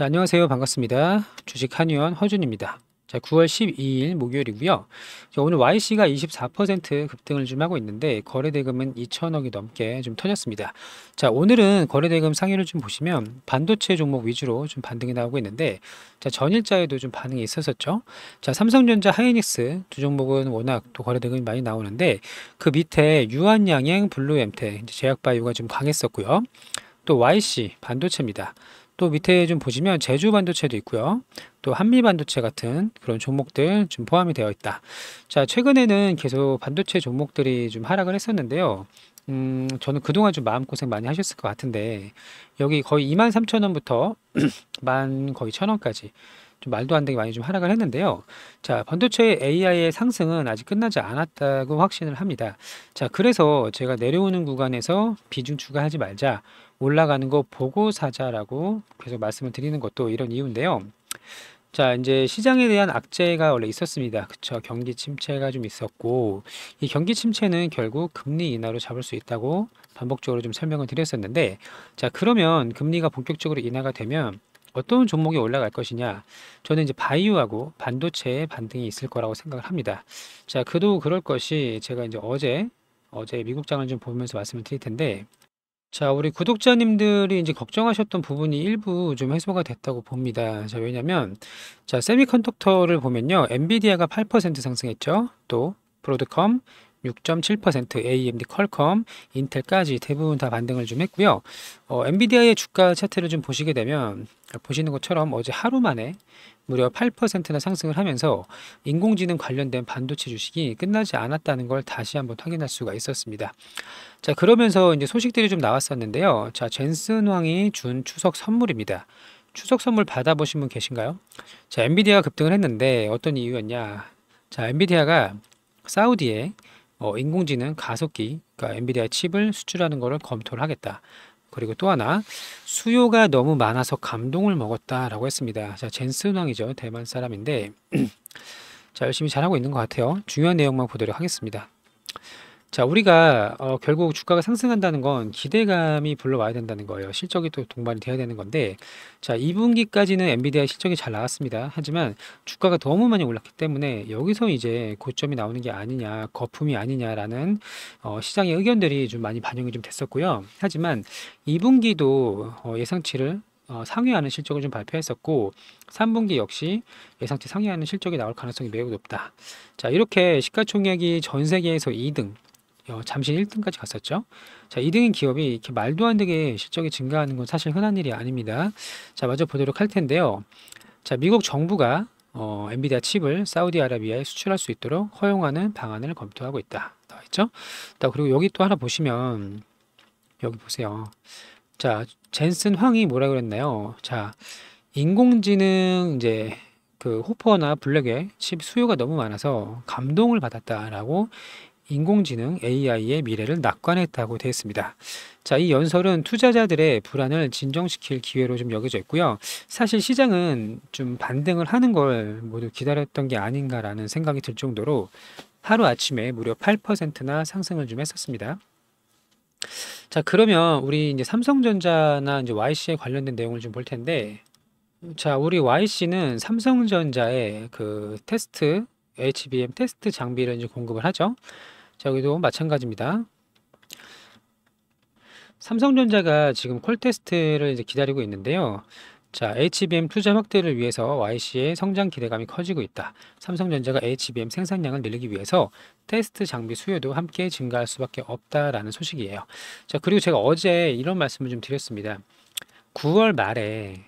자, 안녕하세요. 반갑습니다. 주식 한의원 허준입니다. 자, 9월 12일 목요일이고요. 자, 오늘 YC가 24% 급등을 좀 하고 있는데 거래 대금은 2천억이 넘게 좀 터졌습니다. 자, 오늘은 거래 대금 상위를 좀 보시면 반도체 종목 위주로 좀 반등이 나오고 있는데 자, 전일자에도 좀 반응이 있었었죠. 자, 삼성전자, 하이닉스 두 종목은 워낙 또 거래 대금이 많이 나오는데 그 밑에 유한양행, 블루엠텍, 제약바이오가 좀 강했었고요. 또 YC 반도체입니다. 또 밑에 좀 보시면 제주 반도체도 있고요. 또 한미 반도체 같은 그런 종목들 좀 포함이 되어 있다. 자, 최근에는 계속 반도체 종목들이 좀 하락을 했었는데요. 음, 저는 그동안 좀 마음고생 많이 하셨을 것 같은데, 여기 거의 23,000원부터 만 거의 1,000원까지 좀 말도 안 되게 많이 좀 하락을 했는데요. 자, 반도체 AI의 상승은 아직 끝나지 않았다고 확신을 합니다. 자, 그래서 제가 내려오는 구간에서 비중 추가하지 말자. 올라가는 거 보고 사자라고 계속 말씀을 드리는 것도 이런 이유인데요. 자, 이제 시장에 대한 악재가 원래 있었습니다. 그쵸. 경기 침체가 좀 있었고, 이 경기 침체는 결국 금리 인하로 잡을 수 있다고 반복적으로 좀 설명을 드렸었는데, 자, 그러면 금리가 본격적으로 인하가 되면 어떤 종목이 올라갈 것이냐 저는 이제 바이오하고 반도체의 반등이 있을 거라고 생각을 합니다 자 그도 그럴 것이 제가 이제 어제 어제 미국장을 좀 보면서 말씀을 드릴 텐데 자, 우리 구독자님들이 이제 걱정하셨던 부분이 일부 좀 해소가 됐다고 봅니다. 자, 왜냐면, 자, 세미컨덕터를 보면요. 엔비디아가 8% 상승했죠. 또, 브로드컴, 6.7% AMD, 퀄컴, 인텔까지 대부분 다 반등을 좀 했고요. 어, 엔비디아의 주가 차트를 좀 보시게 되면 보시는 것처럼 어제 하루 만에 무려 8%나 상승을 하면서 인공지능 관련된 반도체 주식이 끝나지 않았다는 걸 다시 한번 확인할 수가 있었습니다. 자, 그러면서 이제 소식들이 좀 나왔었는데요. 자, 젠슨 왕이 준 추석 선물입니다. 추석 선물 받아보신 분 계신가요? 자, 엔비디아가 급등을 했는데 어떤 이유였냐? 자, 엔비디아가 사우디에 어, 인공지능 가속기, 그러니까 엔비디아 칩을 수출하는 것을 검토를 하겠다. 그리고 또 하나 수요가 너무 많아서 감동을 먹었다라고 했습니다. 자 젠슨 왕이죠 대만 사람인데 자 열심히 잘하고 있는 것 같아요. 중요한 내용만 보도록 하겠습니다. 자, 우리가 어, 결국 주가가 상승한다는 건 기대감이 불러와야 된다는 거예요. 실적이 또 동반이 돼야 되는 건데, 자, 2분기까지는 엔비디아 실적이 잘 나왔습니다. 하지만 주가가 너무 많이 올랐기 때문에 여기서 이제 고점이 나오는 게 아니냐, 거품이 아니냐라는 어, 시장의 의견들이 좀 많이 반영이 좀 됐었고요. 하지만 2분기도 어, 예상치를 어, 상회하는 실적을 좀 발표했었고 3분기 역시 예상치 상회하는 실적이 나올 가능성이 매우 높다. 자 이렇게 시가총액이 전 세계에서 2등 어, 잠시 1등까지 갔었죠. 자, 2등인 기업이 이렇게 말도 안 되게 실적이 증가하는 건 사실 흔한 일이 아닙니다. 자, 마저 보도록 할 텐데요. 자, 미국 정부가 어, 엔비디아 칩을 사우디아라비아에 수출할 수 있도록 허용하는 방안을 검토하고 있다. 나와 있죠? 자, 그리고 여기 또 하나 보시면 여기 보세요. 자, 젠슨 황이 뭐라 그랬나요? 자, 인공지능 이제 그 호퍼나 블랙의 칩 수요가 너무 많아서 감동을 받았다라고 인공지능 AI의 미래를 낙관했다고 되어 있습니다. 자, 이 연설은 투자자들의 불안을 진정시킬 기회로 좀 여겨져 있고요. 사실 시장은 좀 반등을 하는 걸 모두 기다렸던 게 아닌가라는 생각이 들 정도로 하루 아침에 무려 8%나 상승을 좀 했었습니다. 자, 그러면 우리 이제 삼성전자나 이제 YC에 관련된 내용을 좀 볼 텐데 자, 우리 YC는 삼성전자의 그 테스트 HBM 테스트 장비를 이제 공급을 하죠. 자, 여기도 마찬가지입니다. 삼성전자가 지금 콜 테스트를 이제 기다리고 있는데요. 자, HBM 투자 확대를 위해서 YC의 성장 기대감이 커지고 있다. 삼성전자가 HBM 생산량을 늘리기 위해서 테스트 장비 수요도 함께 증가할 수밖에 없다라는 소식이에요. 자, 그리고 제가 어제 이런 말씀을 좀 드렸습니다. 9월 말에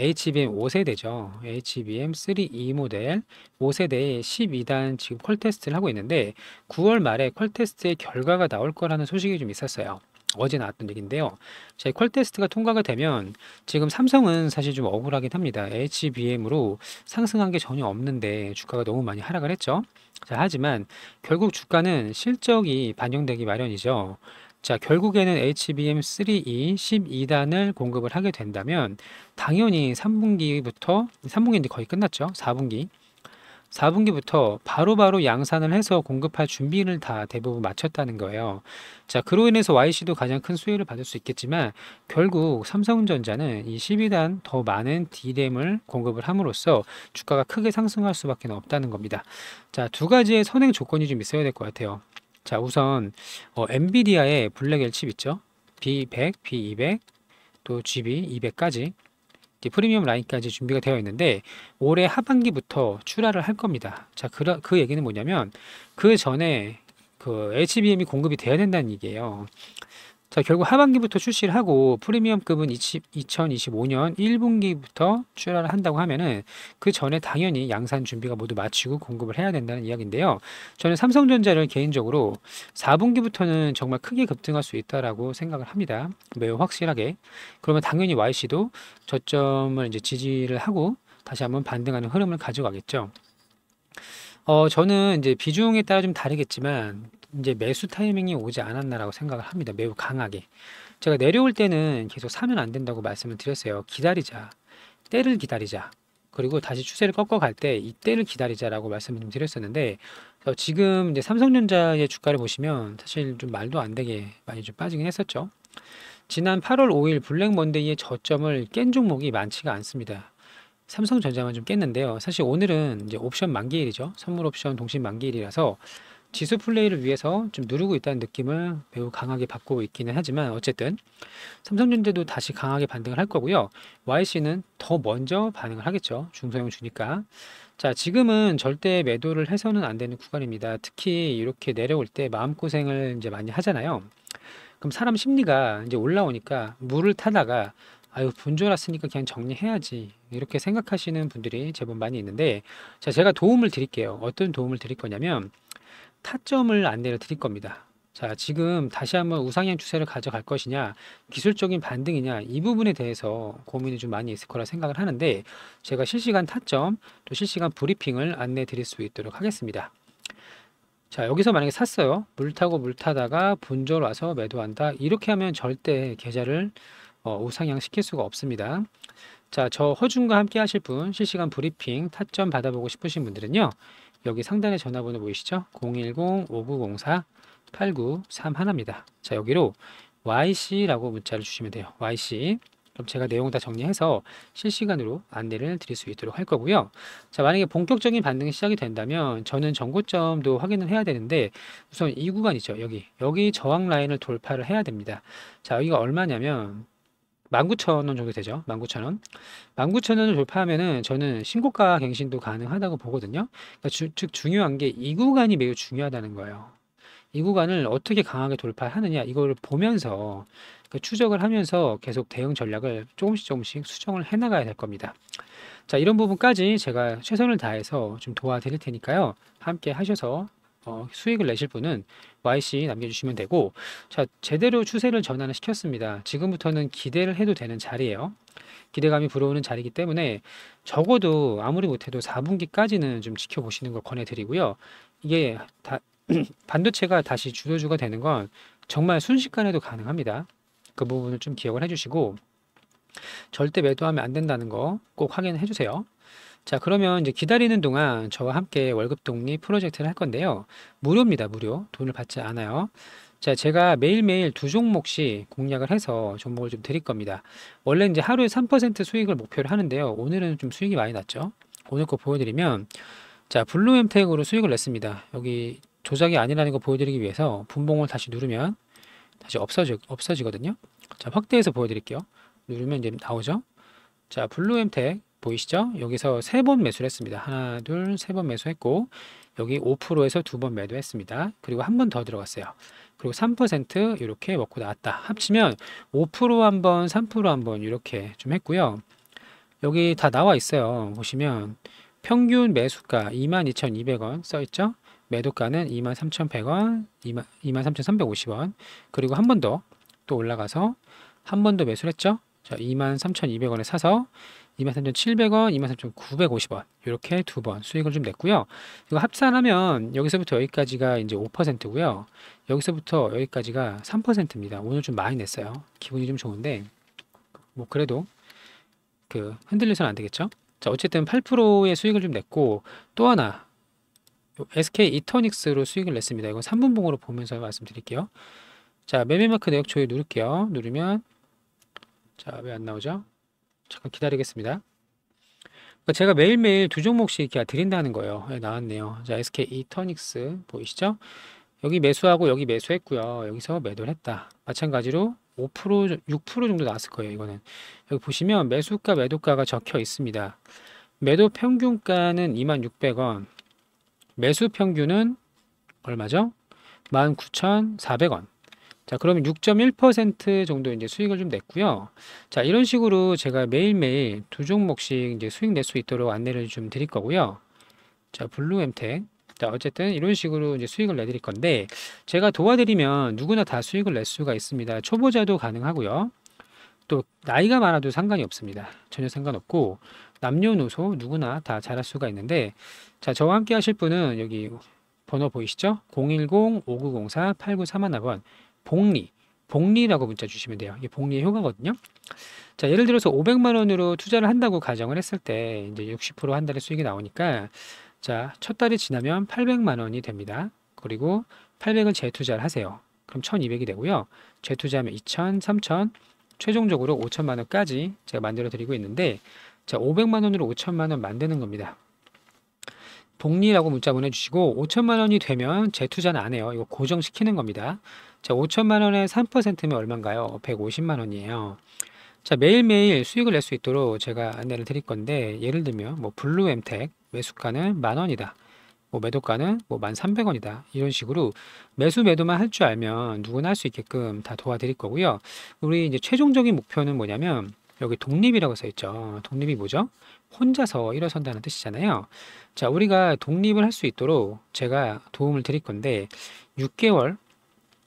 HBM 5세대죠. HBM 3E 모델 5세대의 12단 지금 퀄 테스트를 하고 있는데 9월 말에 퀄 테스트의 결과가 나올 거라는 소식이 좀 있었어요. 어제 나왔던 얘기인데요. 자, 퀄 테스트가 통과가 되면 지금 삼성은 사실 좀 억울하긴 합니다. HBM으로 상승한 게 전혀 없는데 주가가 너무 많이 하락을 했죠. 자, 하지만 결국 주가는 실적이 반영되기 마련이죠. 자, 결국에는 HBM3E 12단을 공급을 하게 된다면 당연히 3분기부터 3분기 인제 거의 끝났죠. 4분기. 4분기부터 바로바로 바로 양산을 해서 공급할 준비를 다 대부분 마쳤다는 거예요. 자, 그로 인해서 YC도 가장 큰 수혜를 받을 수 있겠지만 결국 삼성전자는 이 12단 더 많은 DRAM을 공급을 함으로써 주가가 크게 상승할 수밖에 없다는 겁니다. 자, 두 가지의 선행 조건이 좀 있어야 될 것 같아요. 자, 우선 어, 엔비디아의 블랙엘 칩 있죠. B100, B200, 또 GB200까지 프리미엄 라인까지 준비가 되어 있는데 올해 하반기부터 출하를 할 겁니다. 자, 그, 그 얘기는 뭐냐면 그 전에 그 HBM이 공급이 돼야 된다는 얘기예요. 자, 결국 하반기부터 출시를 하고 프리미엄급은 20, 2025년 1분기부터 출하를 한다고 하면은 그 전에 당연히 양산 준비가 모두 마치고 공급을 해야 된다는 이야기인데요. 저는 삼성전자를 개인적으로 4분기부터는 정말 크게 급등할 수 있다라고 생각을 합니다. 매우 확실하게. 그러면 당연히 YC도 저점을 이제 지지를 하고 다시 한번 반등하는 흐름을 가져가겠죠. 어, 저는 이제 비중에 따라 좀 다르겠지만 이제 매수 타이밍이 오지 않았나라고 생각을 합니다. 매우 강하게. 제가 내려올 때는 계속 사면 안 된다고 말씀을 드렸어요. 기다리자. 때를 기다리자. 그리고 다시 추세를 꺾어갈 때 이때를 기다리자라고 말씀을 좀 드렸었는데 어, 지금 이제 삼성전자의 주가를 보시면 사실 좀 말도 안 되게 많이 좀 빠지긴 했었죠. 지난 8월 5일 블랙 먼데이의 저점을 깬 종목이 많지가 않습니다. 삼성전자만 좀 깼는데요. 사실 오늘은 이제 옵션 만기일이죠. 선물 옵션 동시 만기일이라서 지수 플레이를 위해서 좀 누르고 있다는 느낌을 매우 강하게 받고 있기는 하지만 어쨌든 삼성전자도 다시 강하게 반등을 할 거고요. YC는 더 먼저 반응을 하겠죠. 중소형 주니까. 자, 지금은 절대 매도를 해서는 안 되는 구간입니다. 특히 이렇게 내려올 때 마음고생을 이제 많이 하잖아요. 그럼 사람 심리가 이제 올라오니까 물을 타다가 아유 분줄 났으니까 그냥 정리해야지 이렇게 생각하시는 분들이 제법 많이 있는데 자 제가 도움을 드릴게요 어떤 도움을 드릴 거냐면 타점을 안내를 드릴 겁니다 자 지금 다시 한번 우상향 추세를 가져갈 것이냐 기술적인 반등이냐 이 부분에 대해서 고민이 좀 많이 있을 거라 생각을 하는데 제가 실시간 타점 또 실시간 브리핑을 안내 드릴 수 있도록 하겠습니다 자 여기서 만약에 샀어요 물 타고 물 타다가 분절 와서 매도한다 이렇게 하면 절대 계좌를 어, 우상향 시킬 수가 없습니다. 자, 저 허준과 함께 하실 분, 실시간 브리핑 타점 받아보고 싶으신 분들은요. 여기 상단에 전화번호 보이시죠? 010-5904-8931입니다. 자, 여기로 YC라고 문자를 주시면 돼요. YC. 그럼 제가 내용 다 정리해서 실시간으로 안내를 드릴 수 있도록 할 거고요. 자, 만약에 본격적인 반등이 시작이 된다면 저는 전고점도 확인을 해야 되는데 우선 이 구간이죠. 여기. 여기 저항 라인을 돌파를 해야 됩니다. 자, 여기가 얼마냐면 19,000원 정도 되죠. 19,000원. 19,000원을 돌파하면은 저는 신고가 갱신도 가능하다고 보거든요. 그러니까 주, 즉 중요한 게 이 구간이 매우 중요하다는 거예요. 이 구간을 어떻게 강하게 돌파하느냐 이거를 보면서 그 추적을 하면서 계속 대응 전략을 조금씩 조금씩 수정을 해 나가야 될 겁니다. 자, 이런 부분까지 제가 최선을 다해서 좀 도와드릴 테니까요. 함께 하셔서 어, 수익을 내실 분은 YC 남겨주시면 되고 자 제대로 추세를 전환을 시켰습니다. 지금부터는 기대를 해도 되는 자리예요. 기대감이 불어오는 자리이기 때문에 적어도 아무리 못해도 4분기까지는 좀 지켜보시는 걸 권해드리고요. 이게 다, 반도체가 다시 주도주가 되는 건 정말 순식간에도 가능합니다. 그 부분을 좀 기억을 해주시고 절대 매도하면 안 된다는 거 꼭 확인해 주세요. 자, 그러면 이제 기다리는 동안 저와 함께 월급 독립 프로젝트를 할 건데요. 무료입니다. 무료. 돈을 받지 않아요. 자, 제가 매일매일 두 종목씩 공략을 해서 종목을 좀 드릴 겁니다. 원래 이제 하루에 3% 수익을 목표로 하는데요. 오늘은 좀 수익이 많이 났죠. 오늘 거 보여드리면 자, 블루엠텍으로 수익을 냈습니다. 여기 조작이 아니라는 거 보여드리기 위해서 분봉을 다시 누르면 다시 없어지, 없어지거든요. 자, 확대해서 보여드릴게요. 누르면 이제 나오죠. 자, 블루엠텍 보이시죠? 여기서 세 번 매수를 했습니다. 하나, 둘, 세 번 매수했고 여기 5%에서 두 번 매도했습니다. 그리고 한 번 더 들어갔어요. 그리고 3% 이렇게 먹고 나왔다. 합치면 5%한 번, 3%한 번 이렇게 좀 했고요. 여기 다 나와 있어요. 보시면 평균 매수가 22,200원 써 있죠? 매도가는 23,100원, 23,350원. 그리고 한 번 더 또 올라가서 한 번 더 매수를 했죠? 자, 23,200원에 사서 23,700원, 23,950원 이렇게 두 번 수익을 좀 냈고요. 이거 합산하면 여기서부터 여기까지가 이제 5%고요. 여기서부터 여기까지가 3%입니다. 오늘 좀 많이 냈어요. 기분이 좀 좋은데 뭐 그래도 그 흔들려서는 안 되겠죠? 자, 어쨌든 8%의 수익을 좀 냈고 또 하나 SK 이터닉스로 수익을 냈습니다. 이건 3분봉으로 보면서 말씀드릴게요. 자, 매매마크 내역조회 누를게요. 누르면 자, 왜 안 나오죠? 잠깐 기다리겠습니다. 그러니까 제가 매일매일 두 종목씩 드린다는 거예요. 네, 나왔네요. 자, SK 이터닉스 보이시죠? 여기 매수하고 여기 매수했고요. 여기서 매도를 했다. 마찬가지로 5% 6% 정도 나왔을 거예요. 이거는 여기 보시면 매수가 매도가가 적혀 있습니다. 매도 평균가는 2 6 0 0원 매수 평균은 얼마죠? 19,400원. 자, 그러면 6.1% 정도 이제 수익을 좀 냈고요. 자, 이런 식으로 제가 매일매일 두 종목씩 이제 수익 낼 수 있도록 안내를 좀 드릴 거고요. 자, 블루엠텍. 자, 어쨌든 이런 식으로 이제 수익을 내드릴 건데, 제가 도와드리면 누구나 다 수익을 낼 수가 있습니다. 초보자도 가능하고요. 또, 나이가 많아도 상관이 없습니다. 전혀 상관없고, 남녀노소 누구나 다 잘할 수가 있는데, 자, 저와 함께 하실 분은 여기 번호 보이시죠? 010-5904-8931번. 복리, 복리라고 문자 주시면 돼요. 이게 복리의 효과거든요. 자, 예를 들어서 500만 원으로 투자를 한다고 가정을 했을 때 이제 60%한 달의 수익이 나오니까 자, 첫 달이 지나면 800만 원이 됩니다. 그리고 800을 재투자를 하세요. 그럼 1200이 되고요. 재투자하면 2000, 3000, 최종적으로 5천만 원까지 제가 만들어 드리고 있는데 자, 500만 원으로 5천만 원 만드는 겁니다. 복리라고 문자 보내주시고 5천만 원이 되면 재투자는 안 해요. 이거 고정시키는 겁니다. 자, 5천만 원의 3%면 얼마인가요? 150만 원이에요. 자, 매일매일 수익을 낼 수 있도록 제가 안내를 드릴 건데 예를 들면 뭐 블루엠텍 매수가는 만 원이다. 뭐 매도가는 뭐 1,300원이다. 이런 식으로 매수 매도만 할 줄 알면 누구나 할 수 있게끔 다 도와드릴 거고요. 우리 이제 최종적인 목표는 뭐냐면 여기 독립이라고 써 있죠. 독립이 뭐죠? 혼자서 일어선다는 뜻이잖아요. 자, 우리가 독립을 할 수 있도록 제가 도움을 드릴 건데 6개월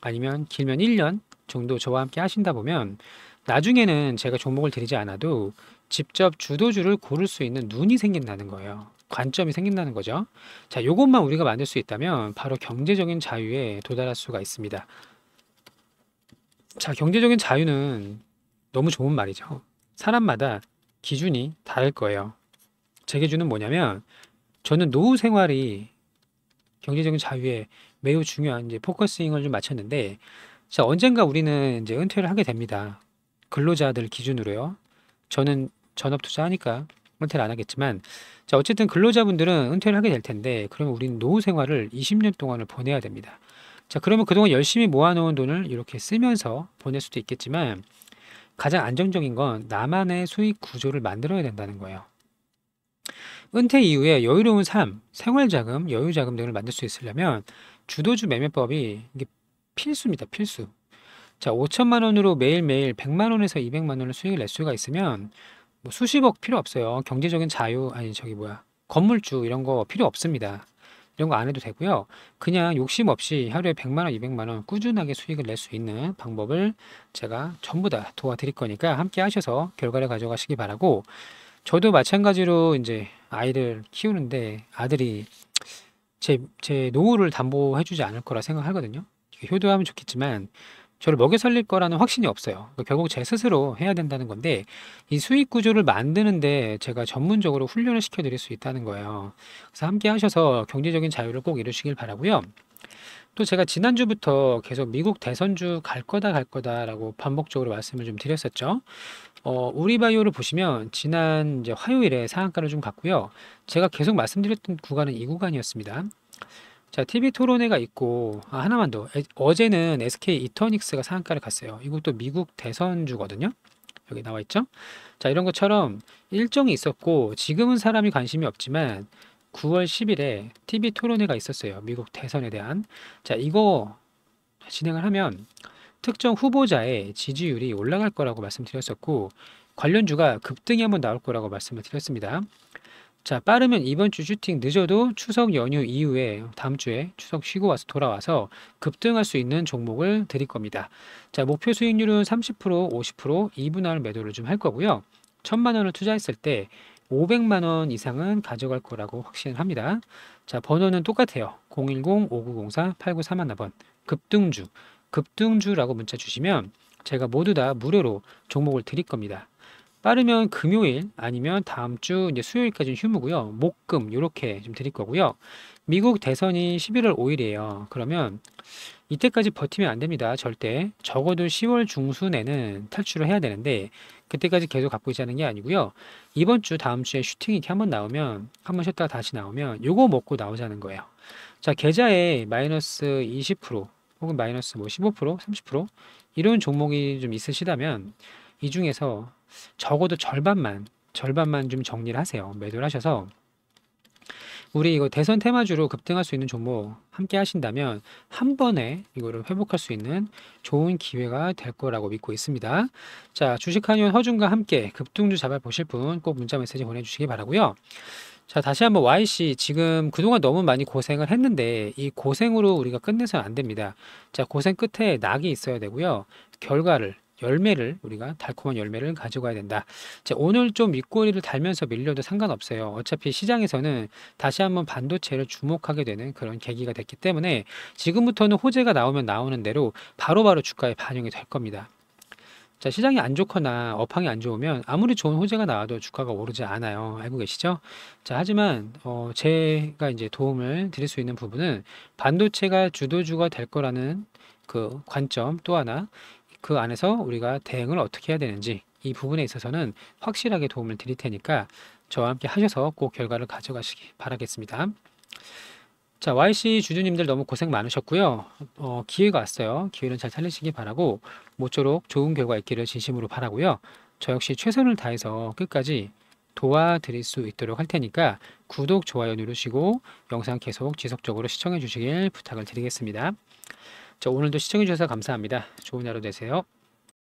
아니면 길면 1년 정도 저와 함께 하신다 보면 나중에는 제가 종목을 드리지 않아도 직접 주도주를 고를 수 있는 눈이 생긴다는 거예요. 관점이 생긴다는 거죠. 자, 이것만 우리가 만들 수 있다면 바로 경제적인 자유에 도달할 수가 있습니다. 자, 경제적인 자유는 너무 좋은 말이죠. 사람마다 기준이 다를 거예요. 제 기준은 뭐냐면 저는 노후 생활이 경제적인 자유에 매우 중요한 이제 포커스잉을 좀 맞췄는데 자 언젠가 우리는 이제 은퇴를 하게 됩니다. 근로자들 기준으로요. 저는 전업 투자하니까 은퇴를 안 하겠지만 자 어쨌든 근로자분들은 은퇴를 하게 될 텐데 그러면 우리는 노후 생활을 20년 동안을 보내야 됩니다. 자 그러면 그동안 열심히 모아놓은 돈을 이렇게 쓰면서 보낼 수도 있겠지만 가장 안정적인 건 나만의 수익 구조를 만들어야 된다는 거예요. 은퇴 이후에 여유로운 삶, 생활자금, 여유자금 등을 만들 수 있으려면 주도주 매매법이 이게 필수입니다. 필수. 자, 5천만 원으로 매일매일 100만 원에서 200만 원을 수익을 낼 수가 있으면 뭐 수십억 필요 없어요. 경제적인 자유 아니 저기 뭐야 건물주 이런 거 필요 없습니다. 이런 거 안 해도 되고요. 그냥 욕심 없이 하루에 100만 원, 200만 원 꾸준하게 수익을 낼 수 있는 방법을 제가 전부 다 도와드릴 거니까 함께 하셔서 결과를 가져가시기 바라고 저도 마찬가지로 이제 아이를 키우는데 아들이 제, 제 노후를 담보해주지 않을 거라 생각하거든요. 효도하면 좋겠지만 저를 먹여 살릴 거라는 확신이 없어요. 그러니까 결국 제 스스로 해야 된다는 건데 이 수익 구조를 만드는데 제가 전문적으로 훈련을 시켜드릴 수 있다는 거예요. 그래서 함께 하셔서 경제적인 자유를 꼭 이루시길 바라고요. 또 제가 지난주부터 계속 미국 대선주 갈 거다 갈 거다라고 반복적으로 말씀을 좀 드렸었죠. 어, 우리 바이오를 보시면 지난 이제 화요일에 상한가를 좀 갔고요. 제가 계속 말씀드렸던 구간은 이 구간이었습니다. 자, TV 토론회가 있고 아, 하나만 더. 에, 어제는 SK 이터닉스가 상한가를 갔어요. 이것도 미국 대선주거든요. 여기 나와 있죠? 자, 이런 것처럼 일정이 있었고 지금은 사람이 관심이 없지만 9월 10일에 TV 토론회가 있었어요. 미국 대선에 대한. 자, 이거 진행을 하면 특정 후보자의 지지율이 올라갈 거라고 말씀드렸었고 관련주가 급등이 한번 나올 거라고 말씀을 드렸습니다. 자, 빠르면 이번 주 슈팅 늦어도 추석 연휴 이후에 다음 주에 추석 쉬고 와서 돌아와서 급등할 수 있는 종목을 드릴 겁니다. 자, 목표 수익률은 30%, 50%, 2분할 매도를 좀 할 거고요. 천만 원을 투자했을 때 500만 원 이상은 가져갈 거라고 확신을 합니다. 자, 번호는 똑같아요. 010-5904-8931번 급등주, 급등주라고 문자 주시면 제가 모두 다 무료로 종목을 드릴 겁니다. 빠르면 금요일 아니면 다음 주 이제 수요일까지는 휴무고요. 목금 이렇게 좀 드릴 거고요. 미국 대선이 11월 5일이에요. 그러면 이때까지 버티면 안 됩니다. 절대. 적어도 10월 중순에는 탈출을 해야 되는데 그때까지 계속 갖고 있자는 게 아니고요. 이번 주 다음 주에 슈팅이 이렇게 한번 나오면 한번 쉬었다가 다시 나오면 요거 먹고 나오자는 거예요. 자, 계좌에 마이너스 20% 혹은 마이너스 뭐 15%, 30% 이런 종목이 좀 있으시다면 이 중에서 적어도 절반만 절반만 좀 정리를 하세요. 매도를 하셔서 우리 이거 대선 테마주로 급등할 수 있는 종목 함께 하신다면 한 번에 이거를 회복할 수 있는 좋은 기회가 될 거라고 믿고 있습니다. 자, 주식한의원 허준과 함께 급등주 잡아 보실 분 꼭 문자 메시지 보내주시기 바라고요. 자 다시 한번 YC 지금 그동안 너무 많이 고생을 했는데 이 고생으로 우리가 끝내서는 안 됩니다. 자 고생 끝에 낙이 있어야 되고요. 결과를 열매를 우리가 달콤한 열매를 가져가야 된다. 자, 오늘 좀 밑꼬리를 달면서 밀려도 상관없어요. 어차피 시장에서는 다시 한번 반도체를 주목하게 되는 그런 계기가 됐기 때문에 지금부터는 호재가 나오면 나오는 대로 바로바로 바로 주가에 반영이 될 겁니다. 자, 시장이 안 좋거나 업황이 안 좋으면 아무리 좋은 호재가 나와도 주가가 오르지 않아요. 알고 계시죠? 자, 하지만 어, 제가 이제 도움을 드릴 수 있는 부분은 반도체가 주도주가 될 거라는 그 관점 또 하나 그 안에서 우리가 대응을 어떻게 해야 되는지 이 부분에 있어서는 확실하게 도움을 드릴 테니까 저와 함께 하셔서 꼭 결과를 가져가시기 바라겠습니다. 자, YC 주주님들 너무 고생 많으셨고요. 어, 기회가 왔어요. 기회는 잘 살리시기 바라고 모쪼록 좋은 결과 있기를 진심으로 바라고요. 저 역시 최선을 다해서 끝까지 도와드릴 수 있도록 할 테니까 구독, 좋아요 누르시고 영상 계속 지속적으로 시청해 주시길 부탁을 드리겠습니다. 자, 오늘도 시청해주셔서 감사합니다. 좋은 하루 되세요.